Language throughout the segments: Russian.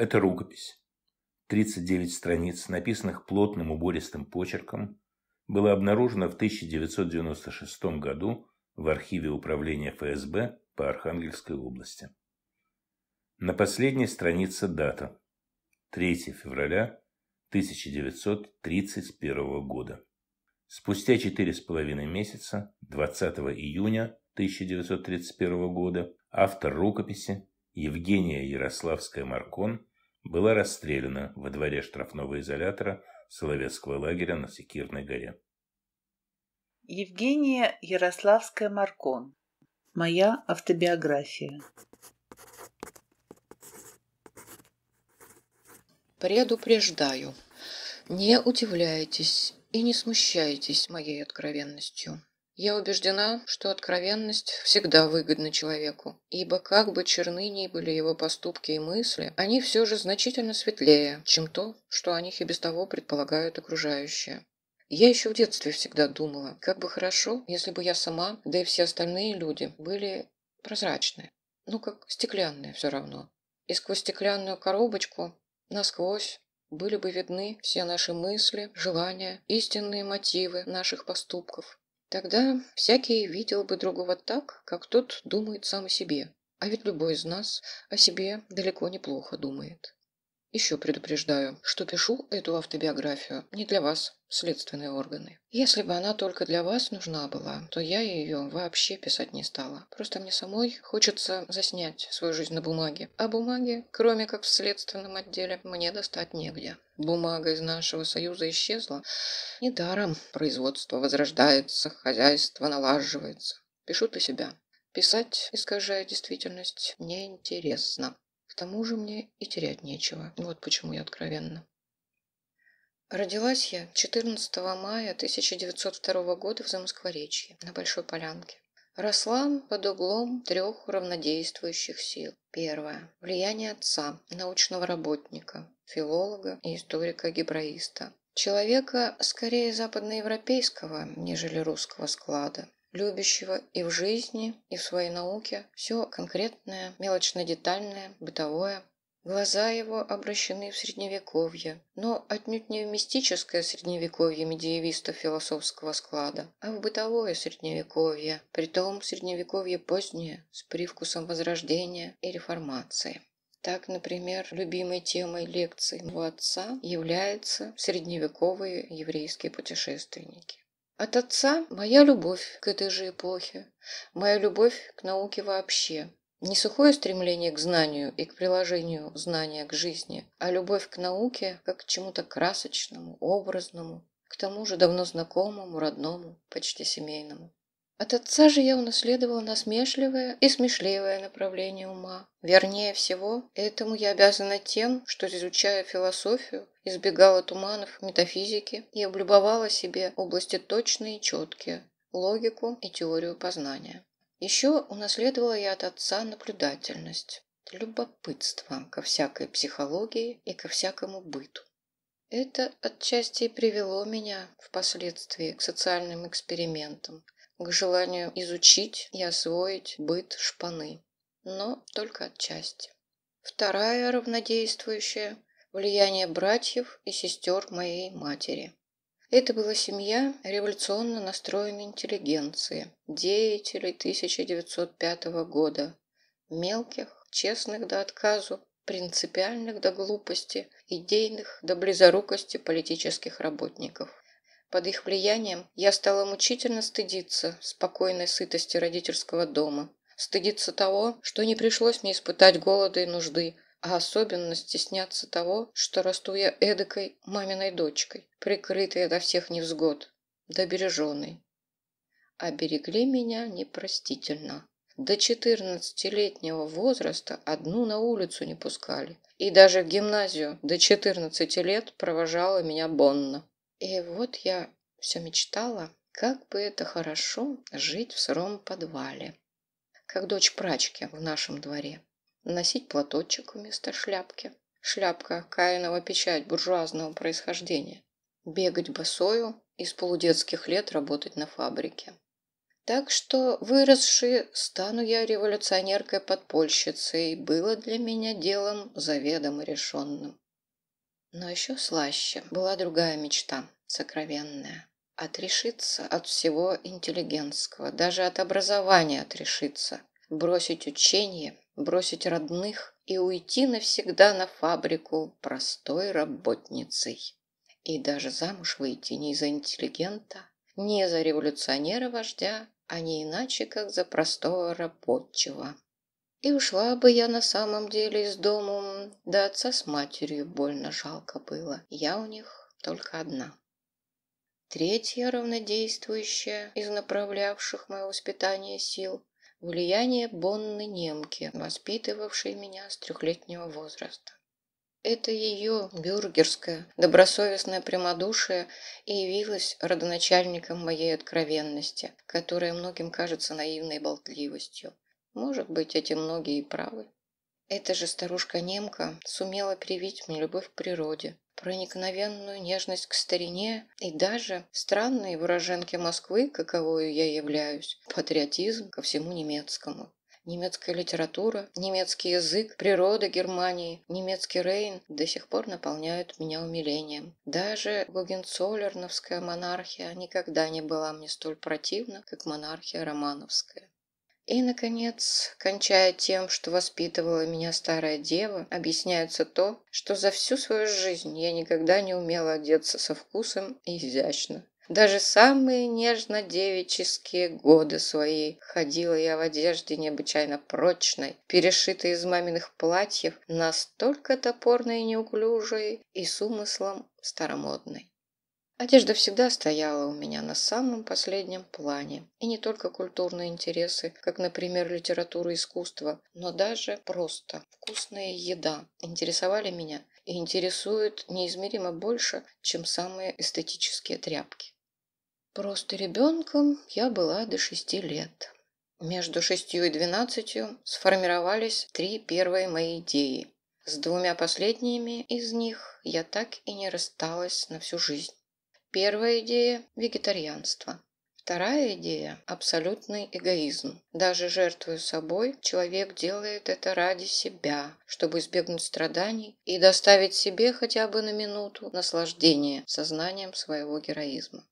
Это рукопись. 39 страниц, написанных плотным убористым почерком, была обнаружена в 1996 году в архиве управления ФСБ по Архангельской области. На последней странице дата. 3 февраля 1931 года. Спустя четыре с половиной месяца, 20 июня 1931 года, автор рукописи Евгения Ярославская-Маркон была расстреляна во дворе штрафного изолятора Соловецкого лагеря на Секирной горе. Евгения Ярославская-Маркон. Моя автобиография. Предупреждаю, не удивляйтесь и не смущайтесь моей откровенностью. Я убеждена, что откровенность всегда выгодна человеку, ибо как бы черны ни были его поступки и мысли, они все же значительно светлее, чем то, что о них и без того предполагают окружающие. Я еще в детстве всегда думала, как бы хорошо, если бы я сама, да и все остальные люди, были прозрачны, ну как стеклянные все равно. И сквозь стеклянную коробочку, насквозь, были бы видны все наши мысли, желания, истинные мотивы наших поступков, Тогда всякий видел бы другого так, как тот думает сам о себе. А ведь любой из нас о себе далеко неплохо думает. Еще предупреждаю, что пишу эту автобиографию не для вас, следственные органы. Если бы она только для вас нужна была, то я ее вообще писать не стала. Просто мне самой хочется заснять свою жизнь на бумаге. А бумаги, кроме как в следственном отделе, мне достать негде. Бумага из нашего союза исчезла. Недаром производство возрождается, хозяйство налаживается. Пишу для себя. Писать, искажая действительность, неинтересно тому же мне и терять нечего. Вот почему я откровенна. Родилась я 14 мая 1902 года в Замоскворечье, на Большой Полянке. Росла под углом трех равнодействующих сил. Первое. Влияние отца, научного работника, филолога и историка-гебраиста. Человека скорее западноевропейского, нежели русского склада, любящего и в жизни, и в своей науке, все конкретное, мелочно-детальное, бытовое. Глаза его обращены в средневековье, но отнюдь не в мистическое средневековье медиевистов философского склада, а в бытовое средневековье, притом средневековье позднее, с привкусом возрождения и реформации. Так, например, любимой темой лекций моего отца являются средневековые еврейские путешественники. От отца моя любовь к этой же эпохе, моя любовь к науке вообще. Не сухое стремление к знанию и к приложению знания к жизни, а любовь к науке как к чему-то красочному, образному, к тому же давно знакомому, родному, почти семейному. От отца же я унаследовала насмешливое и смешливое направление ума. Вернее всего, этому я обязана тем, что, изучая философию, избегала туманов метафизики и облюбовала себе области точные и четкие, логику и теорию познания. Еще унаследовала я от отца наблюдательность, любопытство ко всякой психологии и ко всякому быту. Это отчасти и привело меня впоследствии к социальным экспериментам, к желанию изучить и освоить быт шпаны, но только отчасти. Вторая равнодействующая – влияние братьев и сестер моей матери. Это была семья революционно настроенной интеллигенции, деятелей 1905 года, мелких, честных до отказу, принципиальных до глупости, идейных до близорукости политических работников. Под их влиянием я стала мучительно стыдиться спокойной сытости родительского дома, стыдиться того, что не пришлось мне испытать голода и нужды, а особенно стесняться того, что расту я эдакой маминой дочкой, прикрытой до всех невзгод, добереженной. А берегли меня непростительно. До четырнадцатилетнего возраста одну на улицу не пускали, и даже в гимназию до четырнадцати лет провожала меня Бонна. И вот я все мечтала, как бы это хорошо жить в сыром подвале, как дочь прачки в нашем дворе, носить платочек вместо шляпки, шляпка каиного печать буржуазного происхождения, бегать босою и с полудетских лет работать на фабрике. Так что, выросши, стану я революционеркой-подпольщицей, было для меня делом заведомо решенным. Но еще слаще была другая мечта, сокровенная. Отрешиться от всего интеллигентского, даже от образования отрешиться. Бросить учение, бросить родных и уйти навсегда на фабрику простой работницей. И даже замуж выйти не за интеллигента, не за революционера-вождя, а не иначе, как за простого рабочего. И ушла бы я на самом деле из дому, да отца с матерью больно жалко было. Я у них только одна. Третья равнодействующая из направлявших мое воспитание сил – влияние Бонны немки, воспитывавшей меня с трехлетнего возраста. Это ее бюргерское, добросовестное прямодушие и явилось родоначальником моей откровенности, которая многим кажется наивной болтливостью. Может быть, эти многие и правы. Эта же старушка-немка сумела привить мне любовь к природе, проникновенную нежность к старине и даже странные выраженки Москвы, каковою я являюсь, патриотизм ко всему немецкому. Немецкая литература, немецкий язык, природа Германии, немецкий Рейн до сих пор наполняют меня умилением. Даже гогенцоллерновская монархия никогда не была мне столь противна, как монархия романовская. И, наконец, кончая тем, что воспитывала меня старая дева, объясняется то, что за всю свою жизнь я никогда не умела одеться со вкусом и изящно. Даже самые нежно-девические годы свои ходила я в одежде необычайно прочной, перешитой из маминых платьев, настолько топорной и неуклюжей и с умыслом старомодной. Одежда всегда стояла у меня на самом последнем плане, и не только культурные интересы, как, например, литература и искусство, но даже просто вкусная еда интересовали меня и интересуют неизмеримо больше, чем самые эстетические тряпки. Просто ребенком я была до шести лет. Между шестью и двенадцатью сформировались три первые мои идеи. С двумя последними из них я так и не рассталась на всю жизнь. Первая идея – вегетарианство. Вторая идея – абсолютный эгоизм. Даже жертвуя собой, человек делает это ради себя, чтобы избегнуть страданий и доставить себе хотя бы на минуту наслаждение сознанием своего героизма.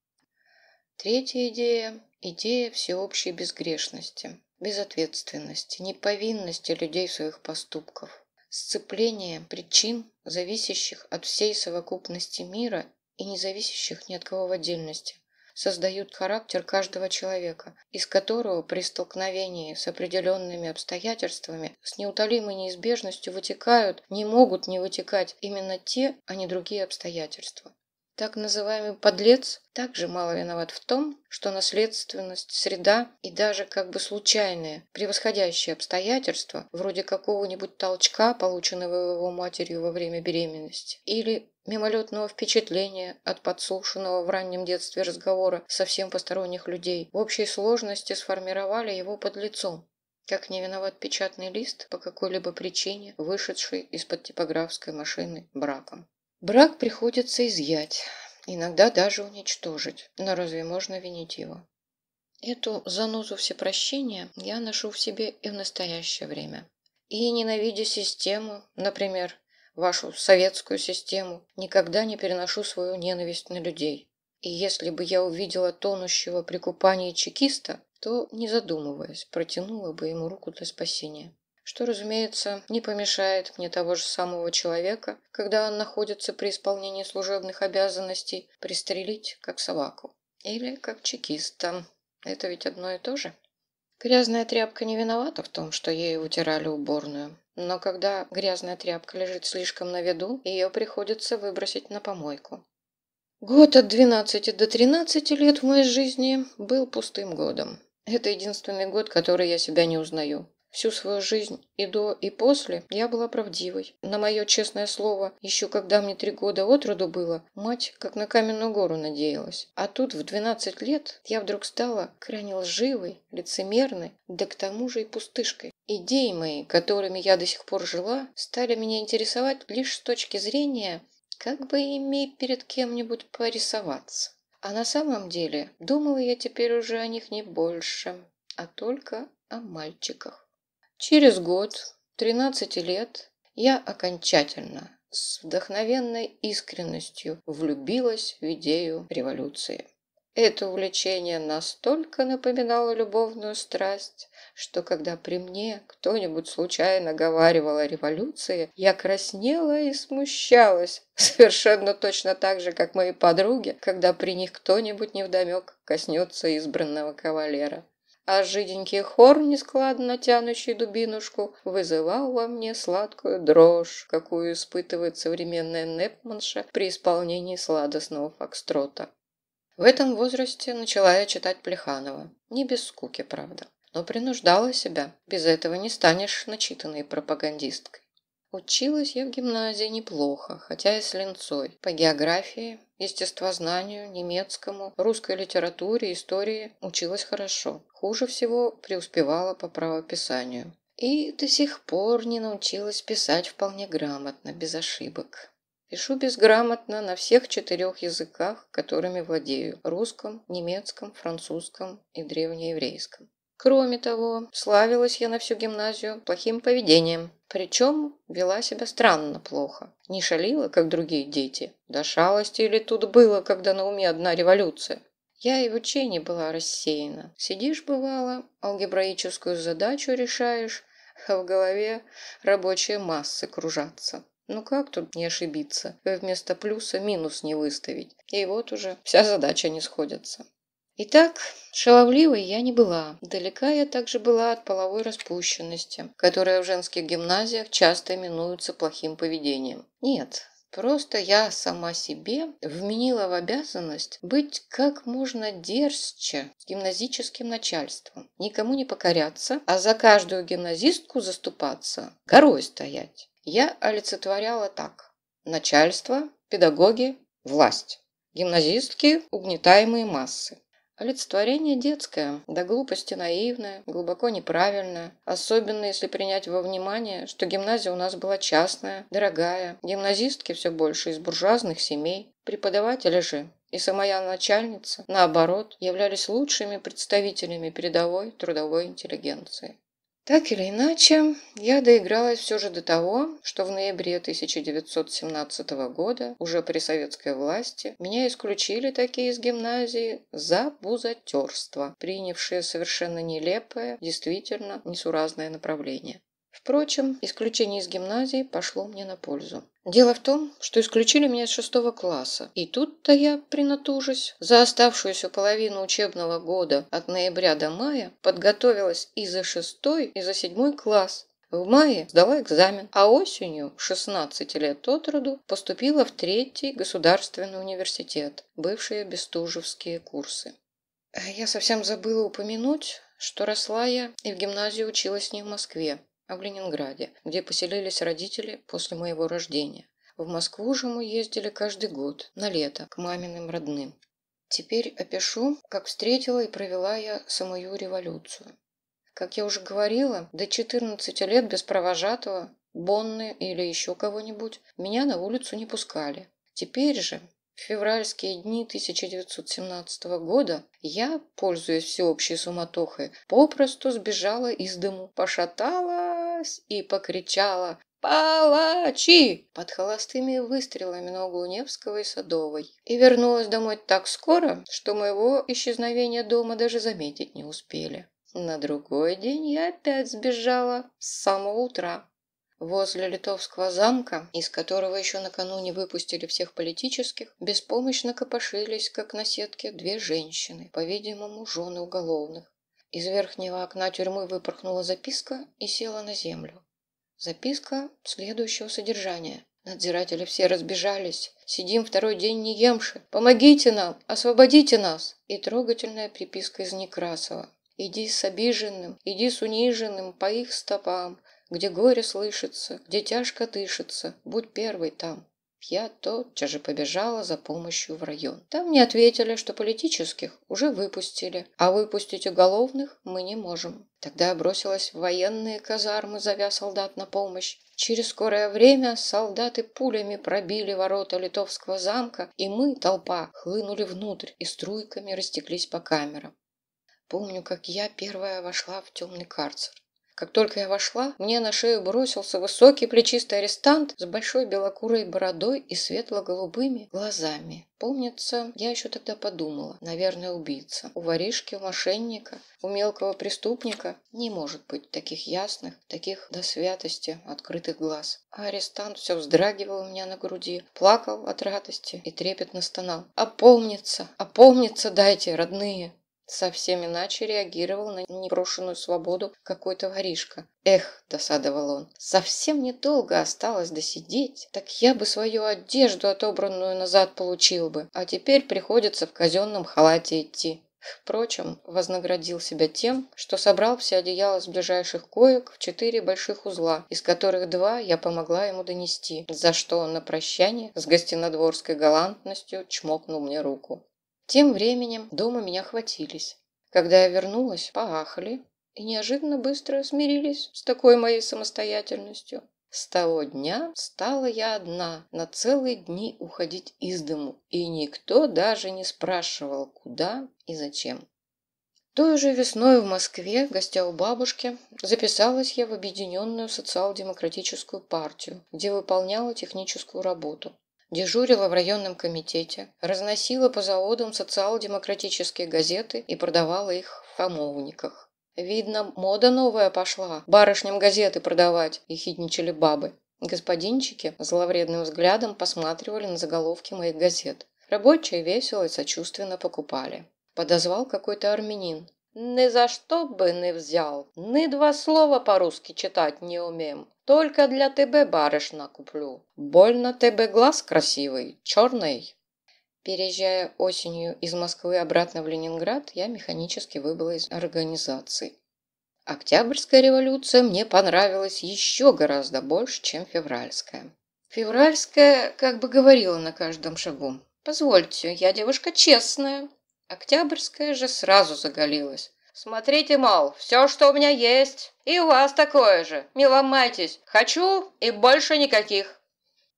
Третья идея – идея всеобщей безгрешности, безответственности, неповинности людей в своих поступков, сцепление причин, зависящих от всей совокупности мира и не зависящих ни от кого в отдельности, создают характер каждого человека, из которого при столкновении с определенными обстоятельствами с неутолимой неизбежностью вытекают, не могут не вытекать именно те, а не другие обстоятельства. Так называемый подлец также мало виноват в том, что наследственность, среда и даже как бы случайные, превосходящие обстоятельства, вроде какого-нибудь толчка, полученного его матерью во время беременности, или мимолетного впечатления от подслушанного в раннем детстве разговора совсем посторонних людей, в общей сложности сформировали его под лицом. Как не виноват печатный лист по какой-либо причине, вышедший из-под типографской машины браком. Брак приходится изъять, иногда даже уничтожить, но разве можно винить его? Эту занозу всепрощения я ношу в себе и в настоящее время. И, ненавидя систему, например, вашу советскую систему, никогда не переношу свою ненависть на людей. И если бы я увидела тонущего при купании чекиста, то, не задумываясь, протянула бы ему руку для спасения что, разумеется, не помешает мне того же самого человека, когда он находится при исполнении служебных обязанностей, пристрелить как собаку. Или как чекиста. Это ведь одно и то же. Грязная тряпка не виновата в том, что ей утирали уборную. Но когда грязная тряпка лежит слишком на виду, ее приходится выбросить на помойку. Год от 12 до 13 лет в моей жизни был пустым годом. Это единственный год, который я себя не узнаю. Всю свою жизнь и до, и после я была правдивой. На мое честное слово, еще когда мне три года от роду было, мать как на каменную гору надеялась. А тут в двенадцать лет я вдруг стала крайне лживой, лицемерной, да к тому же и пустышкой. Идеи мои, которыми я до сих пор жила, стали меня интересовать лишь с точки зрения, как бы иметь перед кем-нибудь порисоваться. А на самом деле, думала я теперь уже о них не больше, а только о мальчиках. Через год, 13 лет, я окончательно, с вдохновенной искренностью влюбилась в идею революции. Это увлечение настолько напоминало любовную страсть, что когда при мне кто-нибудь случайно говаривал о революции, я краснела и смущалась, совершенно точно так же, как мои подруги, когда при них кто-нибудь невдомек коснется избранного кавалера а жиденький хор, нескладно тянущий дубинушку, вызывал во мне сладкую дрожь, какую испытывает современная Непманша при исполнении сладостного фокстрота. В этом возрасте начала я читать Плеханова. Не без скуки, правда. Но принуждала себя. Без этого не станешь начитанной пропагандисткой. Училась я в гимназии неплохо, хотя и с линцой. По географии, естествознанию, немецкому, русской литературе, истории училась хорошо. Хуже всего преуспевала по правописанию. И до сих пор не научилась писать вполне грамотно, без ошибок. Пишу безграмотно на всех четырех языках, которыми владею – русском, немецком, французском и древнееврейском. Кроме того, славилась я на всю гимназию плохим поведением. Причем вела себя странно плохо. Не шалила, как другие дети. До шалости или тут было, когда на уме одна революция. Я и в учении была рассеяна. Сидишь, бывало, алгебраическую задачу решаешь, а в голове рабочие массы кружатся. Ну как тут не ошибиться? Вместо плюса минус не выставить. И вот уже вся задача не сходится. Итак, шаловливой я не была. Далека я также была от половой распущенности, которая в женских гимназиях часто именуется плохим поведением. Нет, Просто я сама себе вменила в обязанность быть как можно дерзче с гимназическим начальством, никому не покоряться, а за каждую гимназистку заступаться, горой стоять. Я олицетворяла так. Начальство, педагоги, власть. Гимназистки – угнетаемые массы. Олицетворение детское, до глупости наивное, глубоко неправильное, особенно если принять во внимание, что гимназия у нас была частная, дорогая, гимназистки все больше из буржуазных семей, преподаватели же и самая начальница, наоборот, являлись лучшими представителями передовой трудовой интеллигенции. Так или иначе, я доигралась все же до того, что в ноябре 1917 года, уже при советской власти, меня исключили такие из гимназии за бузатерство, принявшее совершенно нелепое, действительно несуразное направление. Впрочем, исключение из гимназии пошло мне на пользу. Дело в том, что исключили меня из шестого класса, и тут-то я, принатужись за оставшуюся половину учебного года от ноября до мая подготовилась и за шестой, и за седьмой класс. В мае сдала экзамен, а осенью, 16 лет от роду, поступила в третий государственный университет, бывшие Бестужевские курсы. А я совсем забыла упомянуть, что росла я и в гимназии училась не в Москве, а в Ленинграде, где поселились родители после моего рождения. В Москву же мы ездили каждый год, на лето, к маминым родным. Теперь опишу, как встретила и провела я самую революцию. Как я уже говорила, до 14 лет без провожатого, Бонны или еще кого-нибудь меня на улицу не пускали. Теперь же, в февральские дни 1917 года, я, пользуясь всеобщей суматохой, попросту сбежала из дому, пошатала поднялась и покричала «Палачи!» под холостыми выстрелами на углу Невского и Садовой. И вернулась домой так скоро, что моего исчезновения дома даже заметить не успели. На другой день я опять сбежала с самого утра. Возле литовского замка, из которого еще накануне выпустили всех политических, беспомощно копошились, как на сетке, две женщины, по-видимому, жены уголовных. Из верхнего окна тюрьмы выпорхнула записка и села на землю. Записка следующего содержания. Надзиратели все разбежались. Сидим второй день не емши. Помогите нам, освободите нас. И трогательная приписка из Некрасова. Иди с обиженным, иди с униженным по их стопам, где горе слышится, где тяжко дышится, будь первый там. Я тотчас же побежала за помощью в район. Там мне ответили, что политических уже выпустили, а выпустить уголовных мы не можем. Тогда бросилась в военные казармы, зовя солдат на помощь. Через скорое время солдаты пулями пробили ворота Литовского замка, и мы, толпа, хлынули внутрь и струйками растеклись по камерам. Помню, как я первая вошла в темный карцер. Как только я вошла, мне на шею бросился высокий плечистый арестант с большой белокурой бородой и светло-голубыми глазами. Помнится, я еще тогда подумала, наверное, убийца. У воришки, у мошенника, у мелкого преступника не может быть таких ясных, таких до святости открытых глаз. А арестант все вздрагивал у меня на груди, плакал от радости и трепетно стонал. «Опомниться! Опомниться дайте, родные!» Совсем иначе реагировал на непрошенную свободу какой-то воришка. «Эх!» – досадовал он. «Совсем недолго осталось досидеть, так я бы свою одежду отобранную назад получил бы, а теперь приходится в казенном халате идти». Впрочем, вознаградил себя тем, что собрал все одеяла с ближайших коек в четыре больших узла, из которых два я помогла ему донести, за что он на прощание с гостинодворской галантностью чмокнул мне руку. Тем временем дома меня хватились. Когда я вернулась, поахали и неожиданно быстро смирились с такой моей самостоятельностью. С того дня стала я одна на целые дни уходить из дому, и никто даже не спрашивал, куда и зачем. Той же весной в Москве, гостя у бабушки, записалась я в Объединенную социал-демократическую партию, где выполняла техническую работу дежурила в районном комитете, разносила по заводам социал-демократические газеты и продавала их в хамовниках. «Видно, мода новая пошла, барышням газеты продавать», – ехидничали бабы. Господинчики зловредным взглядом посматривали на заголовки моих газет. Рабочие весело и сочувственно покупали. Подозвал какой-то армянин. Ни за что бы не взял, ни два слова по-русски читать не умеем. Только для тебе, барышна, куплю. Больно тебе глаз красивый, черный. Переезжая осенью из Москвы обратно в Ленинград, я механически выбыла из организации. Октябрьская революция мне понравилась еще гораздо больше, чем февральская. Февральская как бы говорила на каждом шагу. «Позвольте, я девушка честная, Октябрьская же сразу заголилась. «Смотрите, мол, все, что у меня есть, и у вас такое же. Не ломайтесь. Хочу и больше никаких».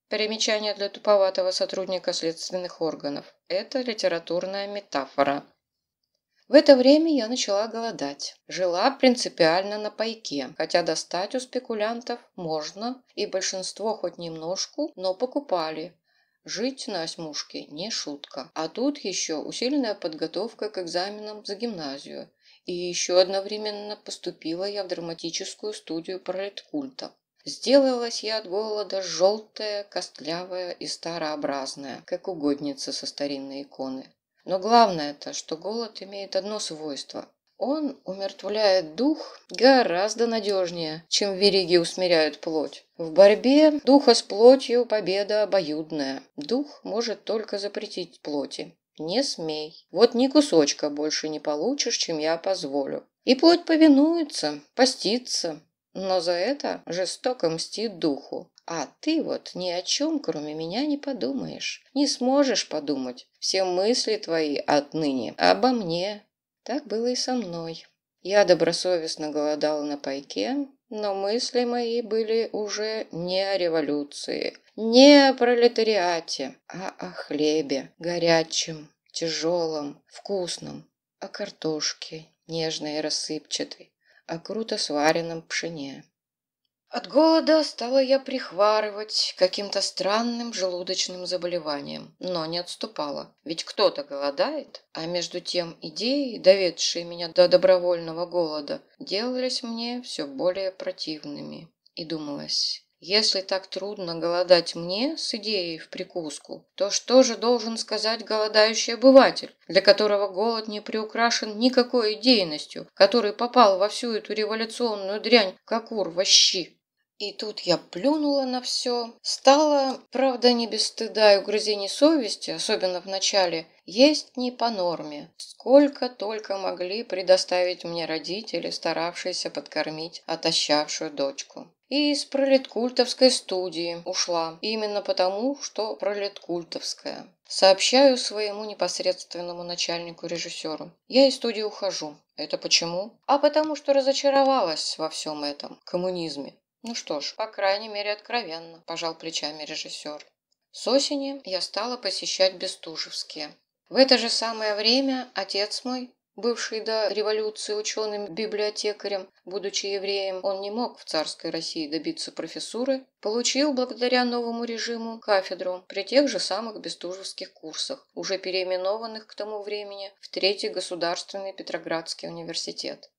Примечание для туповатого сотрудника следственных органов. Это литературная метафора. В это время я начала голодать. Жила принципиально на пайке, хотя достать у спекулянтов можно, и большинство хоть немножко, но покупали. Жить на осьмушке не шутка. А тут еще усиленная подготовка к экзаменам за гимназию. И еще одновременно поступила я в драматическую студию пролеткульта. Сделалась я от голода желтая, костлявая и старообразная, как угодница со старинной иконы. Но главное-то, что голод имеет одно свойство он умертвляет дух гораздо надежнее, чем вериги усмиряют плоть. В борьбе духа с плотью победа обоюдная. Дух может только запретить плоти. Не смей. Вот ни кусочка больше не получишь, чем я позволю. И плоть повинуется, постится, но за это жестоко мстит духу. А ты вот ни о чем, кроме меня, не подумаешь. Не сможешь подумать. Все мысли твои отныне обо мне, так было и со мной. Я добросовестно голодала на пайке, но мысли мои были уже не о революции, не о пролетариате, а о хлебе, горячем, тяжелом, вкусном, о картошке, нежной и рассыпчатой, о круто сваренном пшене. От голода стала я прихварывать каким-то странным желудочным заболеванием, но не отступала. Ведь кто-то голодает, а между тем идеи, доведшие меня до добровольного голода, делались мне все более противными. И думалось, если так трудно голодать мне с идеей в прикуску, то что же должен сказать голодающий обыватель, для которого голод не приукрашен никакой идейностью, который попал во всю эту революционную дрянь, как ур во щи? И тут я плюнула на все, стала, правда, не без стыда и угрызений совести, особенно в начале, есть не по норме. Сколько только могли предоставить мне родители, старавшиеся подкормить отощавшую дочку. И из пролеткультовской студии ушла, именно потому, что пролеткультовская. Сообщаю своему непосредственному начальнику-режиссеру. Я из студии ухожу. Это почему? А потому что разочаровалась во всем этом коммунизме. Ну что ж, по крайней мере, откровенно, пожал плечами режиссер. С осени я стала посещать Бестужевские. В это же самое время отец мой, бывший до революции ученым-библиотекарем, будучи евреем, он не мог в царской России добиться профессуры, получил благодаря новому режиму кафедру при тех же самых Бестужевских курсах, уже переименованных к тому времени в Третий государственный Петроградский университет.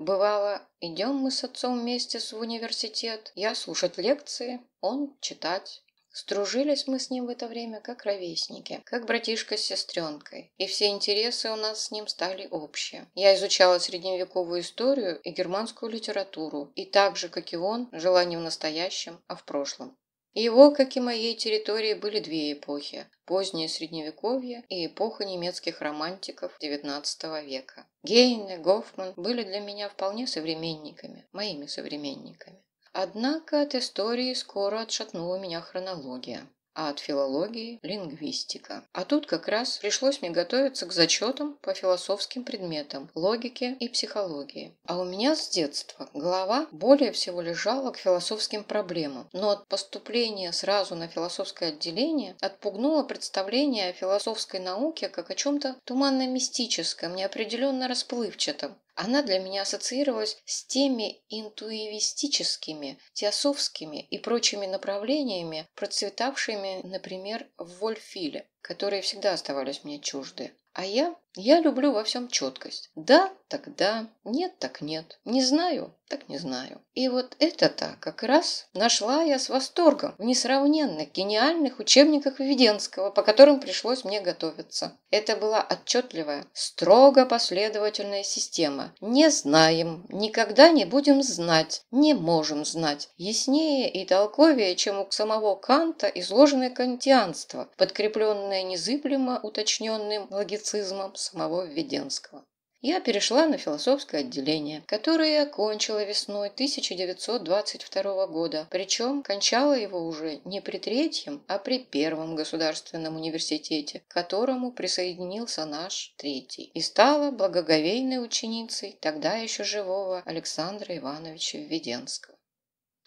Бывало, идем мы с отцом вместе в университет, я слушать лекции, он читать. Стружились мы с ним в это время как ровесники, как братишка с сестренкой, и все интересы у нас с ним стали общие. Я изучала средневековую историю и германскую литературу, и так же, как и он, жила не в настоящем, а в прошлом. Его, как и моей территории, были две эпохи – позднее Средневековье и эпоха немецких романтиков XIX века. Гейн и Гофман были для меня вполне современниками, моими современниками. Однако от истории скоро отшатнула меня хронология а от филологии – лингвистика. А тут как раз пришлось мне готовиться к зачетам по философским предметам – логике и психологии. А у меня с детства голова более всего лежала к философским проблемам, но от поступления сразу на философское отделение отпугнуло представление о философской науке как о чем-то туманно-мистическом, неопределенно расплывчатом, она для меня ассоциировалась с теми интуивистическими, теософскими и прочими направлениями, процветавшими, например, в Вольфиле которые всегда оставались мне чужды. А я? Я люблю во всем четкость. Да, так да. Нет, так нет. Не знаю, так не знаю. И вот это-то как раз нашла я с восторгом в несравненных гениальных учебниках Введенского, по которым пришлось мне готовиться. Это была отчетливая, строго последовательная система. Не знаем, никогда не будем знать, не можем знать. Яснее и толковее, чем у самого Канта изложенное кантианство, подкрепленное наверное, незыблемо уточненным логицизмом самого Введенского. Я перешла на философское отделение, которое окончила весной 1922 года, причем кончала его уже не при третьем, а при первом государственном университете, к которому присоединился наш третий, и стала благоговейной ученицей тогда еще живого Александра Ивановича Введенского.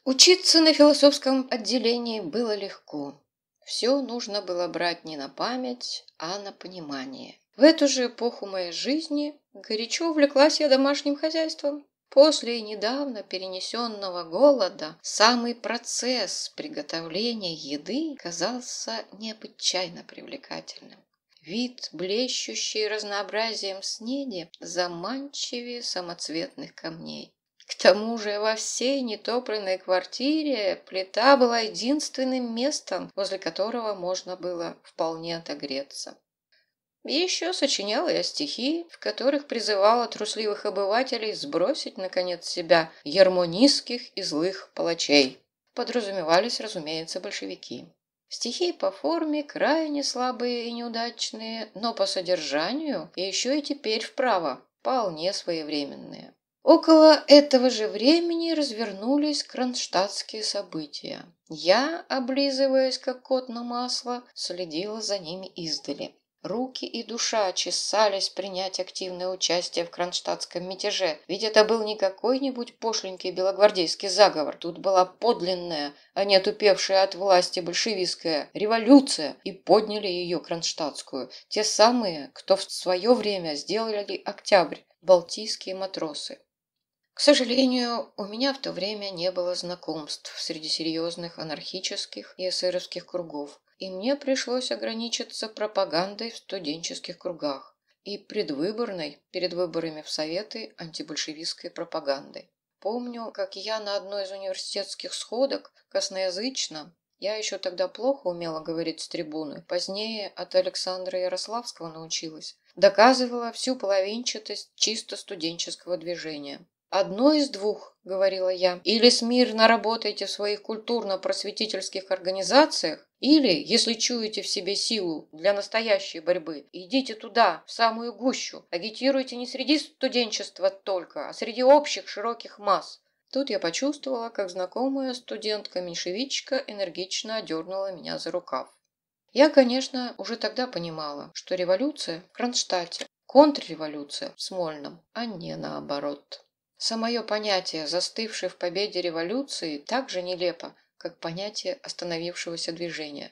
Учиться на философском отделении было легко. Все нужно было брать не на память, а на понимание. В эту же эпоху моей жизни горячо увлеклась я домашним хозяйством. После недавно перенесенного голода самый процесс приготовления еды казался необычайно привлекательным. Вид, блещущий разнообразием снеди, заманчивее самоцветных камней. К тому же во всей нетопленной квартире плита была единственным местом, возле которого можно было вполне отогреться. Еще сочиняла я стихи, в которых призывала трусливых обывателей сбросить, наконец, себя ярмо низких и злых палачей. Подразумевались, разумеется, большевики. Стихи по форме крайне слабые и неудачные, но по содержанию, и еще и теперь вправо, вполне своевременные. Около этого же времени развернулись кронштадтские события. Я, облизываясь как кот на масло, следила за ними издали. Руки и душа чесались принять активное участие в кронштадтском мятеже, ведь это был не какой-нибудь пошленький белогвардейский заговор. Тут была подлинная, а не отупевшая от власти большевистская революция, и подняли ее кронштадтскую. Те самые, кто в свое время сделали октябрь, балтийские матросы. К сожалению, у меня в то время не было знакомств среди серьезных анархических и эсеровских кругов, и мне пришлось ограничиться пропагандой в студенческих кругах и предвыборной, перед выборами в Советы, антибольшевистской пропагандой. Помню, как я на одной из университетских сходок косноязычно, я еще тогда плохо умела говорить с трибуны, позднее от Александра Ярославского научилась, доказывала всю половинчатость чисто студенческого движения. «Одно из двух», — говорила я, — «или смирно работаете в своих культурно-просветительских организациях, или, если чуете в себе силу для настоящей борьбы, идите туда, в самую гущу, агитируйте не среди студенчества только, а среди общих широких масс». Тут я почувствовала, как знакомая студентка-меньшевичка энергично одернула меня за рукав. Я, конечно, уже тогда понимала, что революция в Кронштадте, контрреволюция в Смольном, а не наоборот. Самое понятие застывшее в победе революции» так же нелепо, как понятие остановившегося движения.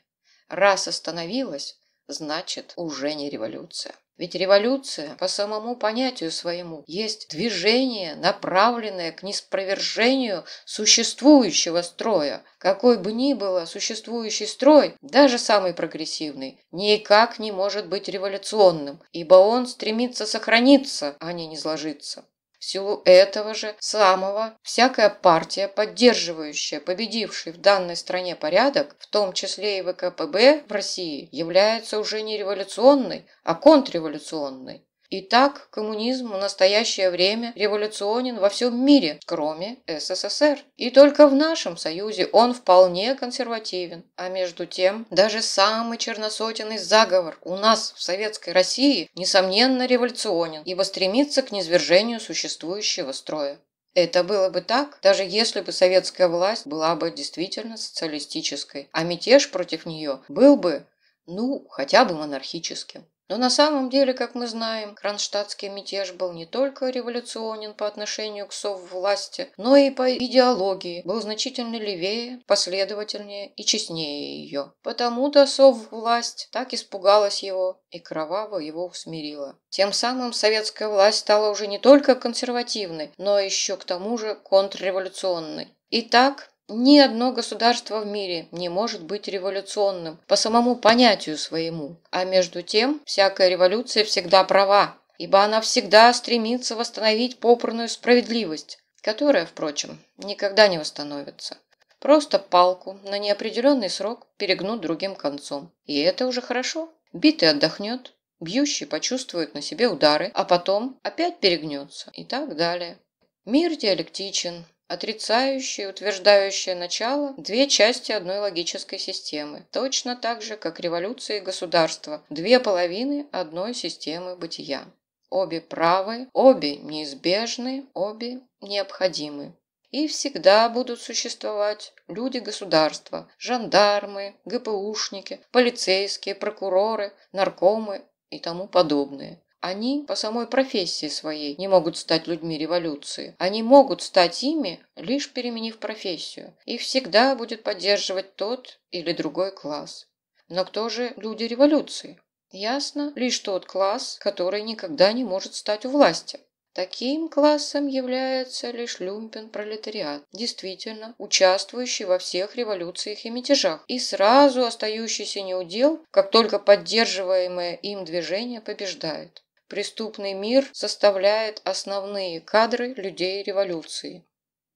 Раз остановилось, значит уже не революция. Ведь революция по самому понятию своему есть движение, направленное к неспровержению существующего строя. Какой бы ни было существующий строй, даже самый прогрессивный, никак не может быть революционным, ибо он стремится сохраниться, а не низложиться. В силу этого же самого всякая партия, поддерживающая победивший в данной стране порядок, в том числе и ВКПБ в России, является уже не революционной, а контрреволюционной. Итак, коммунизм в настоящее время революционен во всем мире, кроме СССР. И только в нашем Союзе он вполне консервативен. А между тем, даже самый черносотенный заговор у нас в Советской России, несомненно, революционен, ибо стремится к низвержению существующего строя. Это было бы так, даже если бы советская власть была бы действительно социалистической, а мятеж против нее был бы, ну, хотя бы монархическим. Но на самом деле, как мы знаем, кронштадтский мятеж был не только революционен по отношению к соввласти, но и по идеологии, был значительно левее, последовательнее и честнее ее. Потому-то соввласть так испугалась его и кроваво его усмирила. Тем самым советская власть стала уже не только консервативной, но еще к тому же контрреволюционной. Итак. Ни одно государство в мире не может быть революционным по самому понятию своему. А между тем, всякая революция всегда права, ибо она всегда стремится восстановить попранную справедливость, которая, впрочем, никогда не восстановится. Просто палку на неопределенный срок перегнут другим концом. И это уже хорошо. Битый отдохнет, бьющий почувствует на себе удары, а потом опять перегнется и так далее. Мир диалектичен, Отрицающее и утверждающее начало – две части одной логической системы, точно так же, как революция и государство – две половины одной системы бытия. Обе правы, обе неизбежны, обе необходимы. И всегда будут существовать люди государства, жандармы, ГПУшники, полицейские, прокуроры, наркомы и тому подобное. Они по самой профессии своей не могут стать людьми революции. Они могут стать ими, лишь переменив профессию. Их всегда будет поддерживать тот или другой класс. Но кто же люди революции? Ясно лишь тот класс, который никогда не может стать у власти. Таким классом является лишь люмпен-пролетариат, действительно участвующий во всех революциях и мятежах и сразу остающийся неудел, как только поддерживаемое им движение побеждает преступный мир составляет основные кадры людей революции.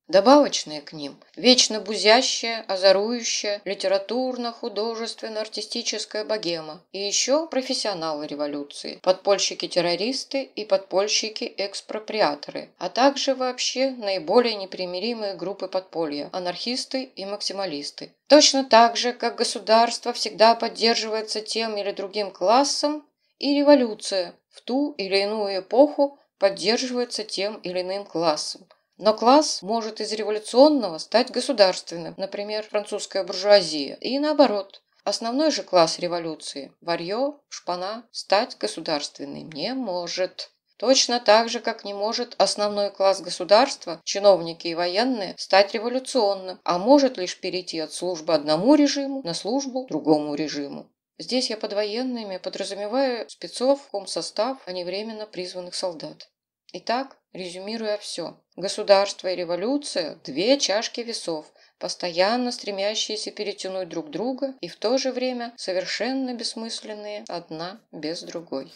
Добавочная к ним, вечно бузящая, озорующая, литературно-художественно-артистическая богема и еще профессионалы революции, подпольщики-террористы и подпольщики-экспроприаторы, а также вообще наиболее непримиримые группы подполья – анархисты и максималисты. Точно так же, как государство всегда поддерживается тем или другим классом, и революция, в ту или иную эпоху поддерживаются тем или иным классом. Но класс может из революционного стать государственным, например, французская буржуазия, и наоборот. Основной же класс революции – варьё, шпана – стать государственным не может. Точно так же, как не может основной класс государства, чиновники и военные, стать революционным, а может лишь перейти от службы одному режиму на службу другому режиму. Здесь я под военными подразумеваю спецов, комсостав, а не временно призванных солдат. Итак, резюмируя все. Государство и революция – две чашки весов, постоянно стремящиеся перетянуть друг друга и в то же время совершенно бессмысленные одна без другой.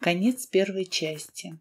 Конец первой части.